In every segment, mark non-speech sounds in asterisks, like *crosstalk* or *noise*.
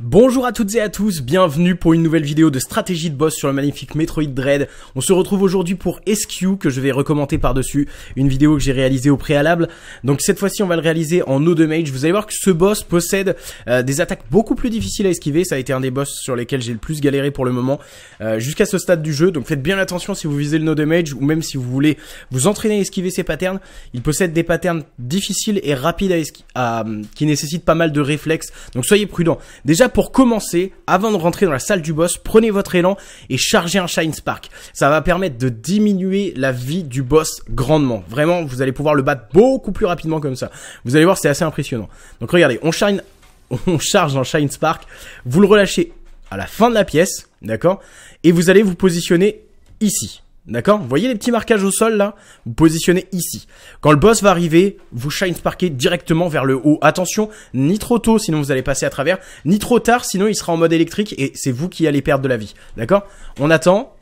Bonjour à toutes et à tous, bienvenue pour une nouvelle vidéo de stratégie de boss sur le magnifique Metroid Dread. On se retrouve aujourd'hui pour SQ que je vais recommander par-dessus, une vidéo que j'ai réalisée au préalable. Donc cette fois-ci on va le réaliser en No Damage Vous allez voir que ce boss possède euh, des attaques beaucoup plus difficiles à esquiver, ça a été un des boss sur lesquels j'ai le plus galéré pour le moment euh, jusqu'à ce stade du jeu. Donc faites bien attention si vous visez le no Damage ou même si vous voulez vous entraîner à esquiver ces patterns. Il possède des patterns difficiles et rapides à, à hum, qui nécessitent pas mal de réflexes. Donc soyez prudents. Déjà pour commencer, avant de rentrer dans la salle du boss, prenez votre élan et chargez un Shine Spark. Ça va permettre de diminuer la vie du boss grandement. Vraiment, vous allez pouvoir le battre beaucoup plus rapidement comme ça. Vous allez voir, c'est assez impressionnant. Donc regardez, on shine, *laughs* on charge dans Shine Spark, vous le relâchez à la fin de la pièce, d'accord Et vous allez vous positionner ici. D'accord Vous voyez les petits marquages au sol là Vous positionnez ici. Quand le boss va arriver, vous shine sparkez directement vers le haut. Attention, ni trop tôt sinon vous allez passer à travers, ni trop tard sinon il sera en mode électrique et c'est vous qui allez perdre de la vie. D'accord On attend.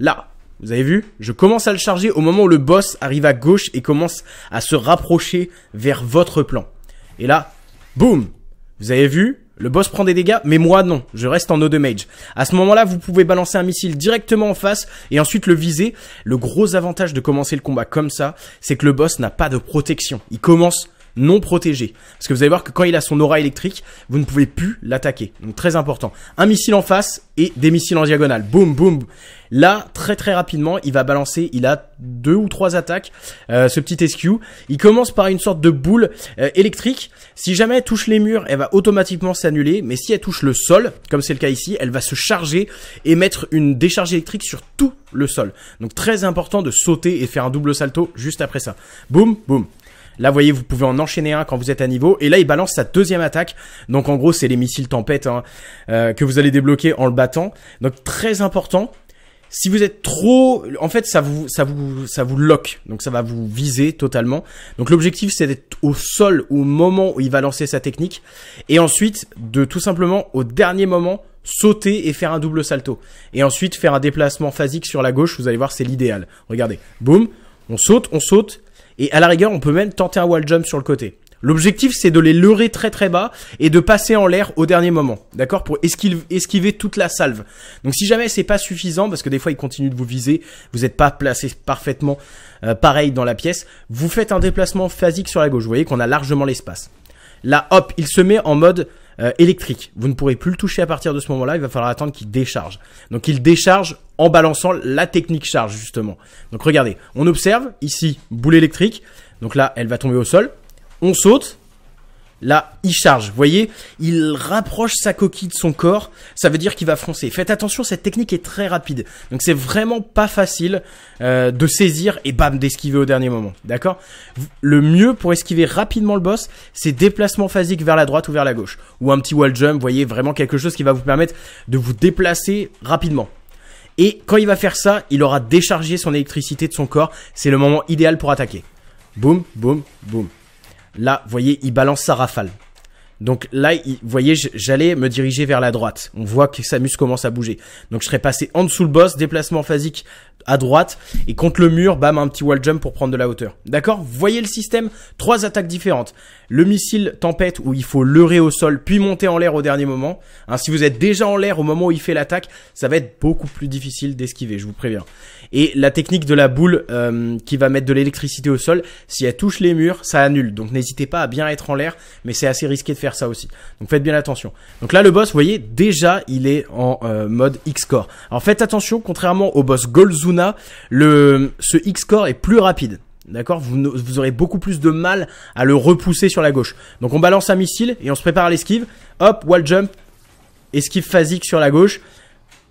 Là, vous avez vu Je commence à le charger au moment où le boss arrive à gauche et commence à se rapprocher vers votre plan. Et là, boum Vous avez vu le boss prend des dégâts, mais moi non, je reste en no de mage. À ce moment-là, vous pouvez balancer un missile directement en face et ensuite le viser. Le gros avantage de commencer le combat comme ça, c'est que le boss n'a pas de protection. Il commence non protégé. Parce que vous allez voir que quand il a son aura électrique, vous ne pouvez plus l'attaquer. Donc très important. Un missile en face et des missiles en diagonale. Boum, boum. Là, très très rapidement, il va balancer, il a deux ou trois attaques, euh, ce petit SQ. Il commence par une sorte de boule euh, électrique. Si jamais elle touche les murs, elle va automatiquement s'annuler. Mais si elle touche le sol, comme c'est le cas ici, elle va se charger et mettre une décharge électrique sur tout le sol. Donc très important de sauter et faire un double salto juste après ça. Boum, boum. Là, vous voyez, vous pouvez en enchaîner un quand vous êtes à niveau. Et là, il balance sa deuxième attaque. Donc, en gros, c'est les missiles tempête hein, euh, que vous allez débloquer en le battant. Donc, très important. Si vous êtes trop, en fait, ça vous, ça vous, ça vous lock. Donc, ça va vous viser totalement. Donc, l'objectif, c'est d'être au sol au moment où il va lancer sa technique. Et ensuite, de tout simplement, au dernier moment, sauter et faire un double salto. Et ensuite, faire un déplacement phasique sur la gauche. Vous allez voir, c'est l'idéal. Regardez. Boum. On saute, on saute, et à la rigueur, on peut même tenter un wall jump sur le côté. L'objectif, c'est de les leurrer très très bas et de passer en l'air au dernier moment, d'accord Pour esquiver, toute la salve. Donc si jamais c'est pas suffisant, parce que des fois ils continuent de vous viser, vous n'êtes pas placé parfaitement euh, pareil dans la pièce, vous faites un déplacement phasique sur la gauche. Vous voyez qu'on a largement l'espace. Là, hop, il se met en mode euh, électrique. Vous ne pourrez plus le toucher à partir de ce moment-là, il va falloir attendre qu'il décharge. Donc il décharge en balançant la technique charge justement. Donc regardez, on observe ici boule électrique. Donc là, elle va tomber au sol. On saute, Là, il charge. Vous voyez, il rapproche sa coquille de son corps. Ça veut dire qu'il va froncer. Faites attention, cette technique est très rapide. Donc c'est vraiment pas facile euh, de saisir et bam d'esquiver au dernier moment. D'accord Le mieux pour esquiver rapidement le boss, c'est déplacement phasique vers la droite ou vers la gauche ou un petit wall jump. Vous voyez, vraiment quelque chose qui va vous permettre de vous déplacer rapidement. Et quand il va faire ça, il aura déchargé son électricité de son corps. C'est le moment idéal pour attaquer. Boum, boum, boum. Là, vous voyez, il balance sa rafale. Donc là, vous voyez, j'allais me diriger vers la droite. On voit que Samus commence à bouger. Donc je serais passé en dessous le boss, déplacement phasique à droite et contre le mur, bam, un petit wall jump pour prendre de la hauteur. D'accord vous Voyez le système, trois attaques différentes. Le missile tempête où il faut leurrer au sol puis monter en l'air au dernier moment. Hein, si vous êtes déjà en l'air au moment où il fait l'attaque, ça va être beaucoup plus difficile d'esquiver, je vous préviens. Et la technique de la boule euh, qui va mettre de l'électricité au sol, si elle touche les murs, ça annule. Donc n'hésitez pas à bien être en l'air, mais c'est assez risqué de faire ça aussi. Donc faites bien attention. Donc là, le boss, vous voyez, déjà, il est en euh, mode X-Core. Alors faites attention, contrairement au boss Golzuna, le, ce X-Core est plus rapide. D'accord vous, vous, aurez beaucoup plus de mal à le repousser sur la gauche. Donc on balance un missile et on se prépare à l'esquive. Hop, wall jump, esquive phasique sur la gauche.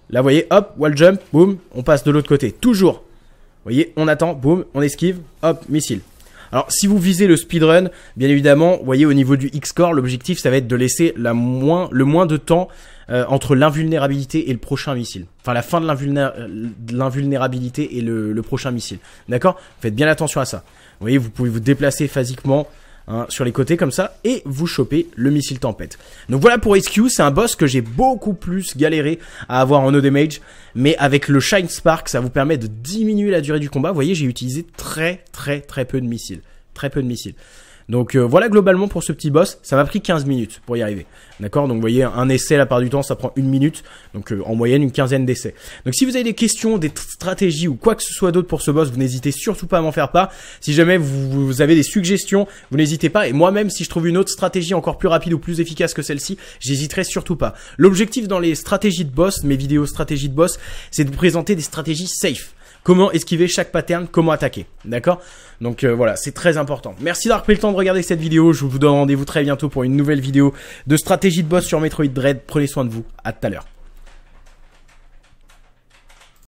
Là, vous voyez, hop, wall jump, boum, on passe de l'autre côté. Toujours. Vous voyez, on attend, boum, on esquive, hop, missile. Alors si vous visez le speedrun, bien évidemment, vous voyez au niveau du X-Core, l'objectif ça va être de laisser le moins de temps euh, entre l'invulnérabilité et le prochain missile. Enfin la fin de l'invulnérabilité et le, prochain missile. D'accord Faites bien attention à ça. Vous voyez, vous pouvez vous déplacer phasiquement Hein, sur les côtés comme ça, et vous chopez le missile tempête. Donc voilà pour SQ c'est un boss que j'ai beaucoup plus galéré à avoir en no damage, mais avec le Shine Spark, ça vous permet de diminuer la durée du combat. Vous voyez, j'ai utilisé très très très peu de missiles. Très peu de missiles. Donc euh, voilà globalement pour ce petit boss, ça m'a pris 15 minutes pour y arriver. D'accord Donc vous voyez, un essai la part du temps, ça prend une minute, donc euh, en moyenne une quinzaine d'essais. Donc si vous avez des questions, des stratégies ou quoi que ce soit d'autre pour ce boss, vous n'hésitez surtout pas à m'en faire part. Si jamais vous, vous avez des suggestions, vous n'hésitez pas. Et moi-même, si je trouve une autre stratégie encore plus rapide ou plus efficace que celle-ci, j'hésiterai surtout pas. L'objectif dans les stratégies de boss, mes vidéos stratégies de boss, c'est de vous présenter des stratégies safe comment esquiver chaque pattern, comment attaquer. D'accord Donc euh, voilà, c'est très important. Merci d'avoir pris le temps de regarder cette vidéo. Je vous donne rendez-vous très bientôt pour une nouvelle vidéo de stratégie de boss sur Metroid Dread. Prenez soin de vous. À tout à l'heure.